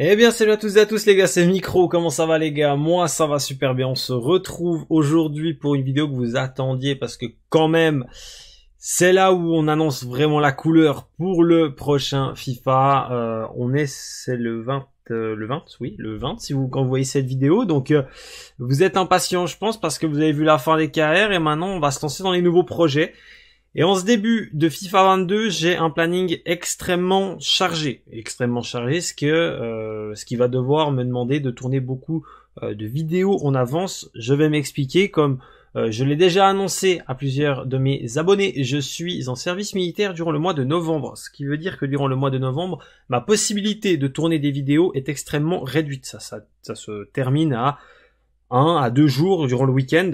Eh bien salut à tous et à tous les gars, c'est Micro, comment ça va les gars Moi ça va super bien, on se retrouve aujourd'hui pour une vidéo que vous attendiez parce que quand même c'est là où on annonce vraiment la couleur pour le prochain FIFA. Euh, on est, c'est le 20, euh, le 20, oui, le 20 si vous quand voyez cette vidéo. Donc euh, vous êtes impatients je pense, parce que vous avez vu la fin des carrières et maintenant on va se lancer dans les nouveaux projets. Et en ce début de FIFA 22, j'ai un planning extrêmement chargé, extrêmement chargé, ce que euh, ce qui va devoir me demander de tourner beaucoup euh, de vidéos en avance. Je vais m'expliquer comme euh, je l'ai déjà annoncé à plusieurs de mes abonnés, je suis en service militaire durant le mois de novembre, ce qui veut dire que durant le mois de novembre, ma possibilité de tourner des vidéos est extrêmement réduite. Ça, ça, ça se termine à un à deux jours durant le week-end.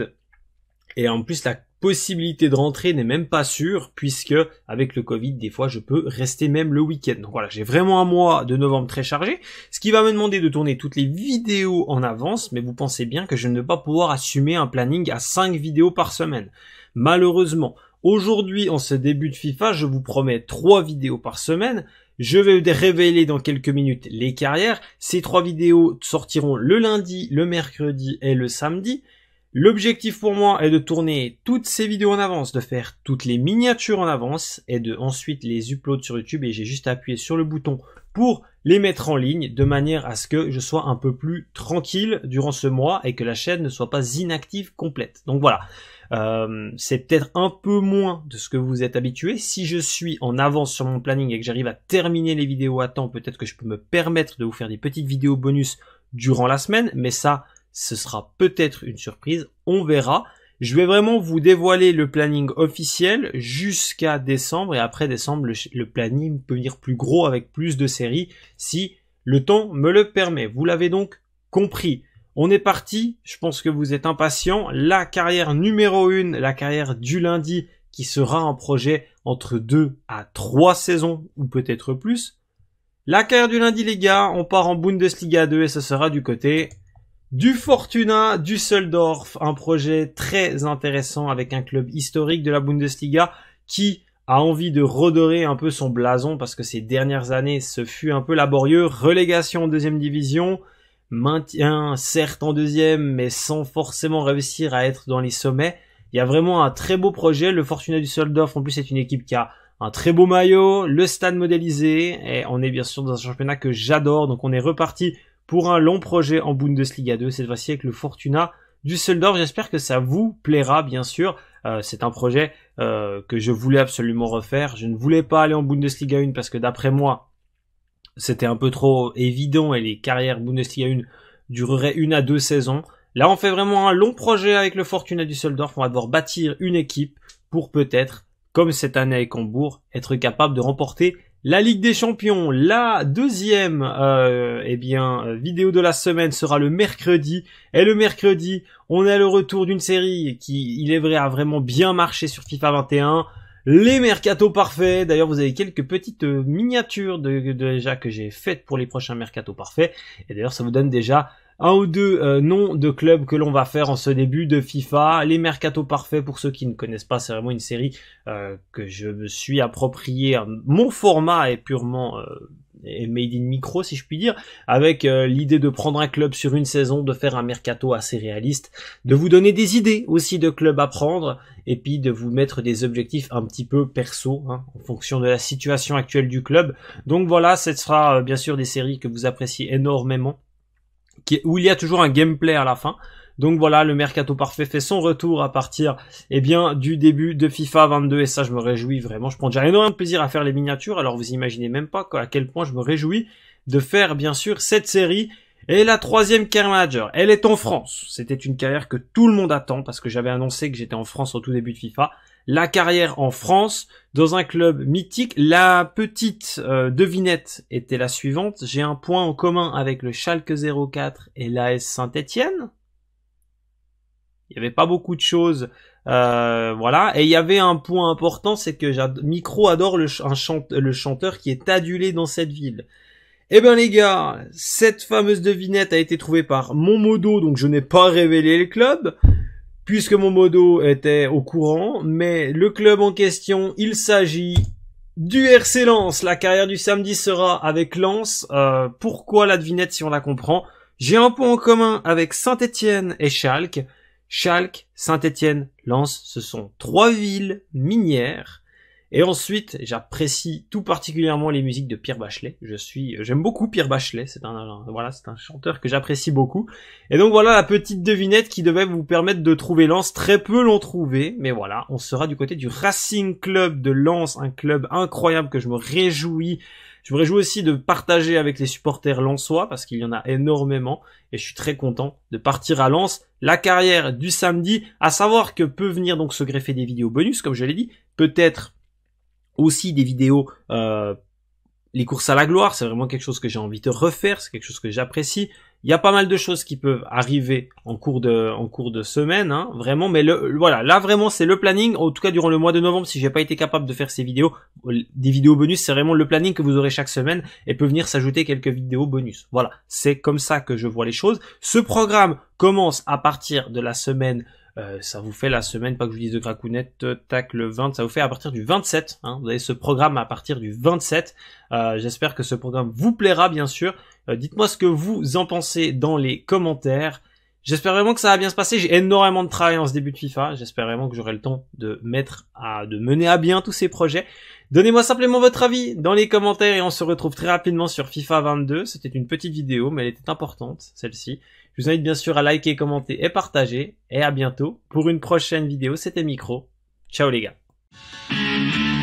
Et en plus, la possibilité de rentrer n'est même pas sûre puisque avec le Covid des fois je peux rester même le week-end. Donc voilà, j'ai vraiment un mois de novembre très chargé, ce qui va me demander de tourner toutes les vidéos en avance, mais vous pensez bien que je ne vais pas pouvoir assumer un planning à 5 vidéos par semaine. Malheureusement, aujourd'hui en ce début de FIFA, je vous promets 3 vidéos par semaine, je vais révéler dans quelques minutes les carrières. Ces trois vidéos sortiront le lundi, le mercredi et le samedi. L'objectif pour moi est de tourner toutes ces vidéos en avance, de faire toutes les miniatures en avance et de ensuite les upload sur YouTube et j'ai juste à appuyer sur le bouton pour les mettre en ligne de manière à ce que je sois un peu plus tranquille durant ce mois et que la chaîne ne soit pas inactive complète. Donc voilà, euh, c'est peut-être un peu moins de ce que vous êtes habitué. Si je suis en avance sur mon planning et que j'arrive à terminer les vidéos à temps, peut-être que je peux me permettre de vous faire des petites vidéos bonus durant la semaine, mais ça ce sera peut-être une surprise, on verra. Je vais vraiment vous dévoiler le planning officiel jusqu'à décembre et après décembre le, planning peut venir plus gros avec plus de séries si le temps me le permet. Vous l'avez donc compris. On est parti, je pense que vous êtes impatients. La carrière numéro 1, la carrière du lundi qui sera un projet entre 2 à 3 saisons ou peut-être plus. La carrière du lundi les gars, on part en Bundesliga 2 et ce sera du côté du Fortuna Düsseldorf, un projet très intéressant avec un club historique de la Bundesliga qui a envie de redorer un peu son blason parce que ces dernières années ce fut un peu laborieux. Relégation en deuxième division, maintien certes en deuxième mais sans forcément réussir à être dans les sommets. Il y a vraiment un très beau projet. Le Fortuna Düsseldorf en plus c'est une équipe qui a un très beau maillot, le stade modélisé et on est bien sûr dans un championnat que j'adore donc on est reparti pour un long projet en Bundesliga 2, cette fois-ci avec le Fortuna Düsseldorf. J'espère que ça vous plaira, bien sûr. Euh, c'est un projet euh, que je voulais absolument refaire. Je ne voulais pas aller en Bundesliga 1 parce que d'après moi, c'était un peu trop évident et les carrières Bundesliga 1 dureraient une à deux saisons. Là, on fait vraiment un long projet avec le Fortuna Düsseldorf. On va devoir bâtir une équipe pour peut-être, comme cette année avec Hambourg, être capable de remporter la Ligue des Champions, la deuxième euh, eh bien, vidéo de la semaine sera le mercredi. Et le mercredi, on a le retour d'une série qui, il est vrai, a vraiment bien marché sur FIFA 21. Les mercato parfaits. D'ailleurs, vous avez quelques petites miniatures de, déjà que j'ai faites pour les prochains mercato parfaits. Et d'ailleurs, ça vous donne déjà un ou deux euh, noms de clubs que l'on va faire en ce début de FIFA, les mercato parfaits pour ceux qui ne connaissent pas, c'est vraiment une série euh, que je me suis appropriée. Mon format est purement euh, made in micro si je puis dire, avec l'idée de prendre un club sur une saison, de faire un mercato assez réaliste, de vous donner des idées aussi de clubs à prendre, et puis de vous mettre des objectifs un petit peu perso hein, en fonction de la situation actuelle du club. Donc voilà, ce sera bien sûr des séries que vous appréciez énormément où il y a toujours un gameplay à la fin. Donc voilà, le mercato parfait fait son retour à partir eh bien du début de FIFA 22 et ça je me réjouis vraiment. Je prends déjà énormément de plaisir à faire les miniatures, alors vous imaginez même pas à quel point je me réjouis de faire bien sûr cette série. Et la troisième carrière manager, elle est en France. C'était une carrière que tout le monde attend parce que j'avais annoncé que j'étais en France au tout début de FIFA la carrière en France dans un club mythique. La petite euh, devinette était la suivante. J'ai un point en commun avec le Schalke 04 et l'AS Saint-Etienne. Il n'y avait pas beaucoup de choses. Euh, voilà. Et il y avait un point important, c'est que jad Micro adore le, le chanteur qui est adulé dans cette ville. Eh bien les gars, cette fameuse devinette a été trouvée par Momodo, donc je n'ai pas révélé le club puisque mon modo était au courant, mais le club en question, il s'agit du RC Lens. La carrière du samedi sera avec Lens. Euh, pourquoi la devinette si on la comprend J'ai un point en commun avec Saint-Étienne et Schalke. Schalke, Saint-Étienne, Lens, ce sont trois villes minières et ensuite, j'apprécie tout particulièrement les musiques de Pierre Bachelet. Je suis, j'aime beaucoup Pierre Bachelet. C'est un, voilà, c'est un chanteur que j'apprécie beaucoup. Et donc voilà la petite devinette qui devait vous permettre de trouver Lens. Très peu l'ont trouvé, mais voilà, on sera du côté du Racing Club de Lens, un club incroyable que je me réjouis. Je me réjouis aussi de partager avec les supporters lensois parce qu'il y en a énormément et je suis très content de partir à Lens. La carrière du samedi, à savoir que peut venir donc se greffer des vidéos bonus, comme je l'ai dit, peut-être aussi des vidéos euh, les courses à la gloire, c'est vraiment quelque chose que j'ai envie de refaire, c'est quelque chose que j'apprécie. Il y a pas mal de choses qui peuvent arriver en cours de, en cours de semaine, hein, vraiment. Mais voilà, là vraiment c'est le planning. En tout cas durant le mois de novembre, si j'ai pas été capable de faire ces vidéos, euh, des vidéos bonus, c'est vraiment le planning que vous aurez chaque semaine et peut venir s'ajouter quelques vidéos bonus. Voilà, c'est comme ça que je vois les choses. Ce programme, commence à partir de la semaine euh, ça vous fait la semaine, pas que je vous dise de Gracounette, euh, tac, le 20, ça vous fait à partir du 27. Hein. vous avez ce programme à partir du 27. Euh, j'espère que ce programme vous plaira, bien sûr. Dites-moi ce que vous en pensez dans les commentaires. J'espère vraiment que ça va bien se passer. J'ai énormément de travail en ce début de FIFA. J'espère vraiment que j'aurai le temps de mettre à, de mener à bien tous ces projets. Donnez-moi simplement votre avis dans les commentaires et on se retrouve très rapidement sur FIFA 22. C'était une petite vidéo, mais elle était importante, celle-ci. Je vous invite bien sûr à liker, commenter et partager. Et à bientôt pour une prochaine vidéo. C'était Micro. Ciao les gars.